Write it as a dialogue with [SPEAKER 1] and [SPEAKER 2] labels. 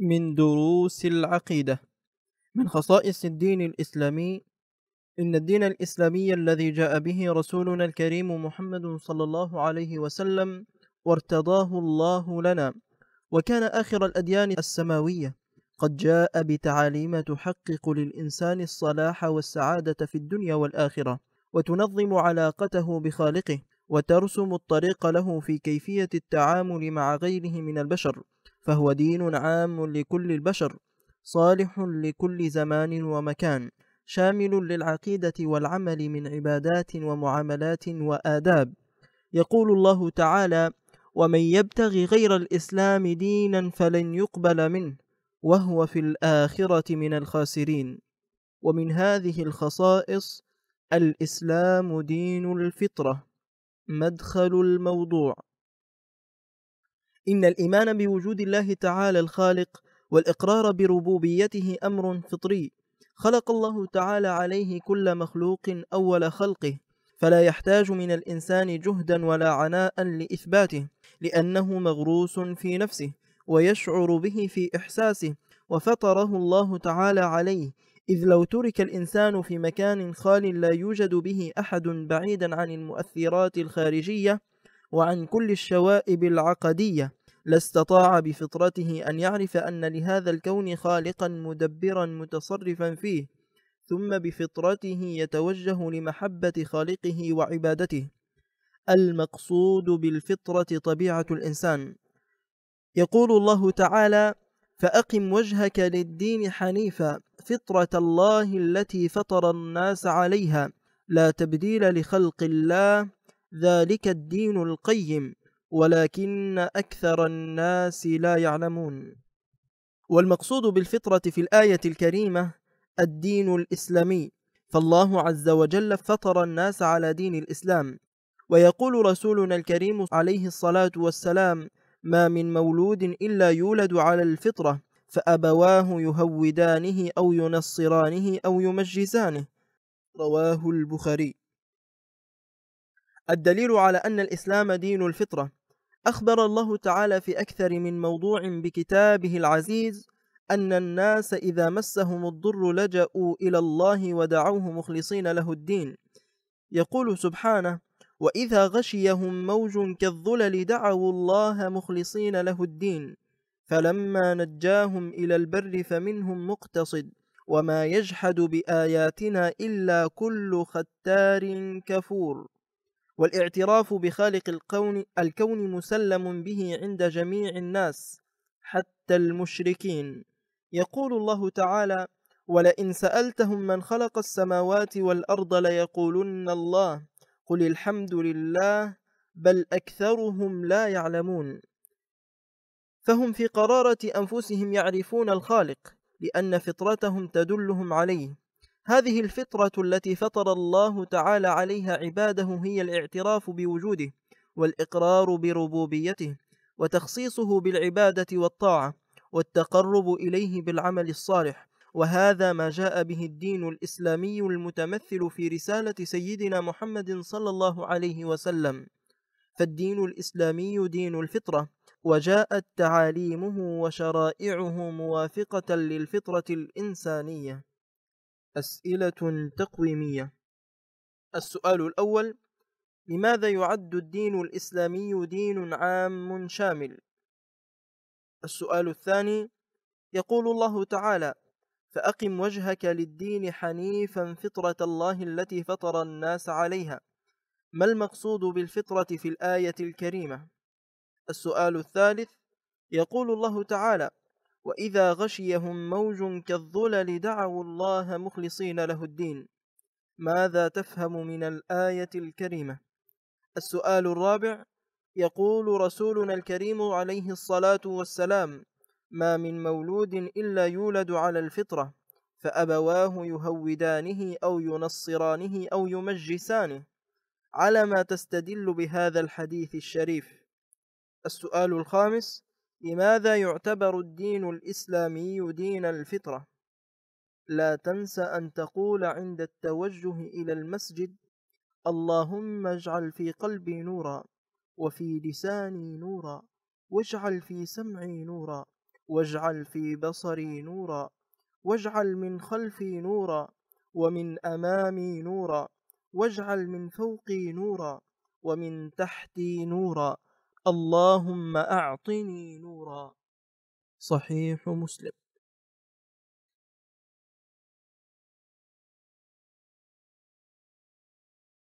[SPEAKER 1] من دروس العقيدة من خصائص الدين الإسلامي إن الدين الإسلامي الذي جاء به رسولنا الكريم محمد صلى الله عليه وسلم وارتضاه الله لنا وكان آخر الأديان السماوية قد جاء بتعاليم تحقق للإنسان الصلاح والسعادة في الدنيا والآخرة وتنظم علاقته بخالقه وترسم الطريق له في كيفية التعامل مع غيره من البشر فهو دين عام لكل البشر صالح لكل زمان ومكان شامل للعقيدة والعمل من عبادات ومعاملات وآداب يقول الله تعالى ومن يبتغ غير الإسلام دينا فلن يقبل منه وهو في الآخرة من الخاسرين ومن هذه الخصائص الإسلام دين الفطرة مدخل الموضوع إن الإيمان بوجود الله تعالى الخالق والإقرار بربوبيته أمر فطري خلق الله تعالى عليه كل مخلوق أول خلقه فلا يحتاج من الإنسان جهدا ولا عناء لإثباته لأنه مغروس في نفسه ويشعر به في إحساسه وفطره الله تعالى عليه إذ لو ترك الإنسان في مكان خال لا يوجد به أحد بعيدا عن المؤثرات الخارجية وعن كل الشوائب العقدية لاستطاع بفطرته أن يعرف أن لهذا الكون خالقا مدبرا متصرفا فيه ثم بفطرته يتوجه لمحبة خالقه وعبادته المقصود بالفطرة طبيعة الإنسان يقول الله تعالى فأقم وجهك للدين حنيفا فطرة الله التي فطر الناس عليها لا تبديل لخلق الله ذلك الدين القيم ولكن اكثر الناس لا يعلمون والمقصود بالفطره في الايه الكريمه الدين الاسلامي فالله عز وجل فطر الناس على دين الاسلام ويقول رسولنا الكريم عليه الصلاه والسلام ما من مولود الا يولد على الفطره فابواه يهودانه او ينصرانه او يمجسانه رواه البخاري الدليل على ان الاسلام دين الفطره أخبر الله تعالى في أكثر من موضوع بكتابه العزيز أن الناس إذا مسهم الضر لجأوا إلى الله ودعوه مخلصين له الدين يقول سبحانه وإذا غشيهم موج كالظلل دعوا الله مخلصين له الدين فلما نجاهم إلى البر فمنهم مقتصد وما يجحد بآياتنا إلا كل ختار كفور والاعتراف بخالق الكون الكون مسلم به عند جميع الناس حتى المشركين يقول الله تعالى ولئن سألتهم من خلق السماوات والأرض ليقولن الله قل الحمد لله بل أكثرهم لا يعلمون فهم في قرارة أنفسهم يعرفون الخالق لأن فطرتهم تدلهم عليه هذه الفطرة التي فطر الله تعالى عليها عباده هي الاعتراف بوجوده والإقرار بربوبيته وتخصيصه بالعبادة والطاعة والتقرب إليه بالعمل الصالح وهذا ما جاء به الدين الإسلامي المتمثل في رسالة سيدنا محمد صلى الله عليه وسلم فالدين الإسلامي دين الفطرة وجاءت تعاليمه وشرائعه موافقة للفطرة الإنسانية أسئلة تقويمية السؤال الأول لماذا يعد الدين الإسلامي دين عام شامل؟ السؤال الثاني يقول الله تعالى فأقم وجهك للدين حنيفا فطرة الله التي فطر الناس عليها ما المقصود بالفطرة في الآية الكريمة؟ السؤال الثالث يقول الله تعالى وإذا غشيهم موج كالظلل دعوا الله مخلصين له الدين ماذا تفهم من الآية الكريمة؟ السؤال الرابع يقول رسولنا الكريم عليه الصلاة والسلام ما من مولود إلا يولد على الفطرة فأبواه يهودانه أو ينصرانه أو يمجسانه على ما تستدل بهذا الحديث الشريف السؤال الخامس لماذا يعتبر الدين الإسلامي دين الفطرة؟ لا تنس أن تقول عند التوجه إلى المسجد اللهم اجعل في قلبي نورا وفي لساني نورا واجعل في سمعي نورا واجعل في بصري نورا واجعل من خلفي نورا ومن أمامي نورا واجعل من فوقي نورا ومن تحتي نورا اللهم أعطني نورا صحيح مسلم